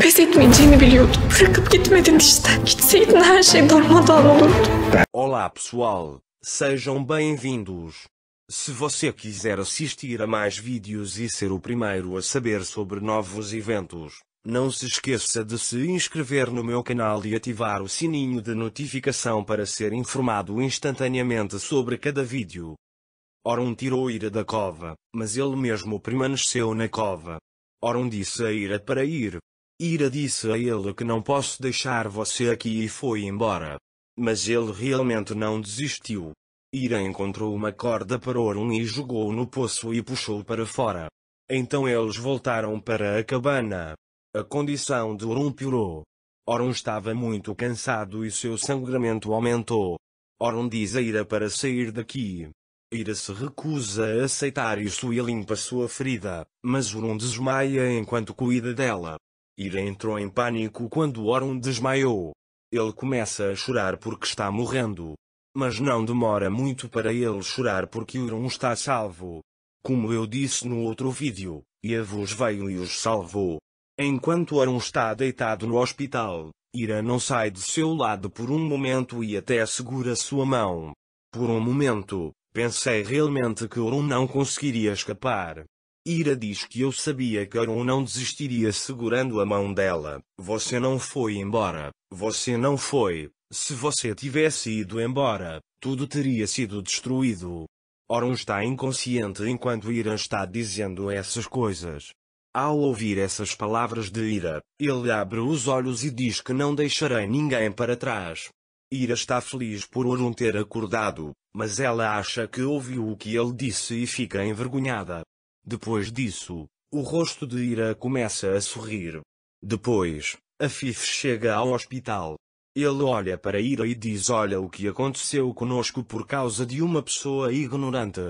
Pes etmeyeceğini biliyordum. Bırakıp gitmedin işte. Gitseydin her şey durmadan olurdu. Olá pessoal, sejam bem-vindos. Se você quiser assistir a mais vídeos e ser o primeiro a saber sobre novos eventos, não se esqueça de se inscrever no meu canal e ativar o sininho de notificação para ser informado instantaneamente sobre cada vídeo. Orun tirou Ira da cova, mas ele mesmo permaneceu na cova. Orun disse a Ira para ir, Ira disse a ele que não posso deixar você aqui e foi embora. Mas ele realmente não desistiu. Ira encontrou uma corda para Orun e jogou no poço e puxou para fora. Então eles voltaram para a cabana. A condição de Orun piorou. Orun estava muito cansado e seu sangramento aumentou. Orun diz a Ira para sair daqui. Ira se recusa a aceitar isso e limpa sua ferida, mas Orun desmaia enquanto cuida dela. Ira entrou em pânico quando Oron desmaiou. Ele começa a chorar porque está morrendo. Mas não demora muito para ele chorar porque Oron está salvo. Como eu disse no outro vídeo, Yavuz veio e os salvou. Enquanto Oron está deitado no hospital, Ira não sai de seu lado por um momento e até segura sua mão. Por um momento, pensei realmente que Oron não conseguiria escapar. Ira diz que eu sabia que Aaron não desistiria segurando a mão dela. Você não foi embora. Você não foi. Se você tivesse ido embora, tudo teria sido destruído. Aaron está inconsciente enquanto Ira está dizendo essas coisas. Ao ouvir essas palavras de Ira, ele abre os olhos e diz que não deixarei ninguém para trás. Ira está feliz por Orun ter acordado, mas ela acha que ouviu o que ele disse e fica envergonhada. Depois disso, o rosto de Ira começa a sorrir. Depois, a Fif chega ao hospital. Ele olha para Ira e diz: Olha o que aconteceu conosco por causa de uma pessoa ignorante.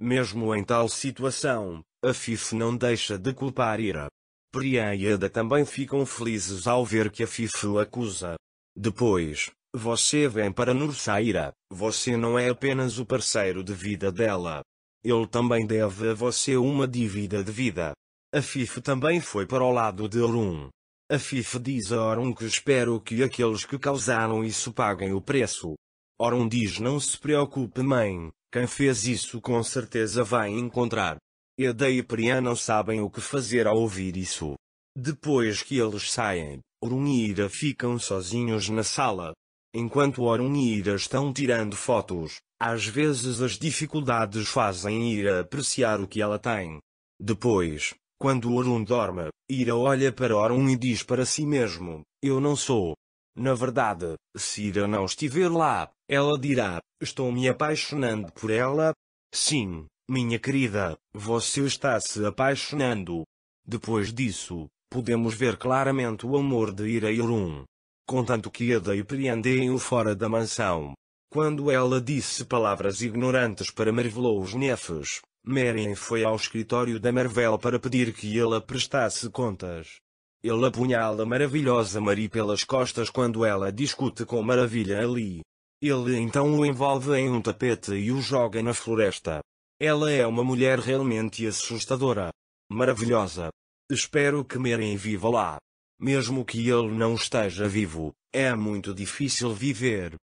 Mesmo em tal situação, a Fif não deixa de culpar Ira. Priya e Ada também ficam felizes ao ver que a Fif o acusa. Depois, você vem para Nursaira, você não é apenas o parceiro de vida dela, ele também deve a você uma dívida de vida. A FIF também foi para o lado de Orun. A FIF diz a Orun que espero que aqueles que causaram isso paguem o preço. Orun diz não se preocupe mãe, quem fez isso com certeza vai encontrar. Eda e Priya não sabem o que fazer ao ouvir isso. Depois que eles saem, Orun e Ira ficam sozinhos na sala. Enquanto Orun e Ira estão tirando fotos, às vezes as dificuldades fazem Ira apreciar o que ela tem. Depois, quando Orun dorme, Ira olha para Orun e diz para si mesmo, eu não sou. Na verdade, se Ira não estiver lá, ela dirá, estou me apaixonando por ela. Sim, minha querida, você está se apaixonando. Depois disso, podemos ver claramente o amor de Ira e Orun contanto que a depreendem-o fora da mansão. Quando ela disse palavras ignorantes para marvelou os nefes, Meryn foi ao escritório da Marvel para pedir que ela prestasse contas. Ele apunhala maravilhosa Marie pelas costas quando ela discute com Maravilha ali. Ele então o envolve em um tapete e o joga na floresta. Ela é uma mulher realmente assustadora. Maravilhosa. Espero que Meryn viva lá. Mesmo que ele não esteja vivo, é muito difícil viver.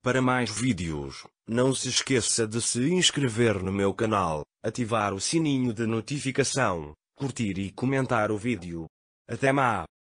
Para mais vídeos, não se esqueça de se inscrever no meu canal, ativar o sininho de notificação, curtir e comentar o vídeo. Até mais!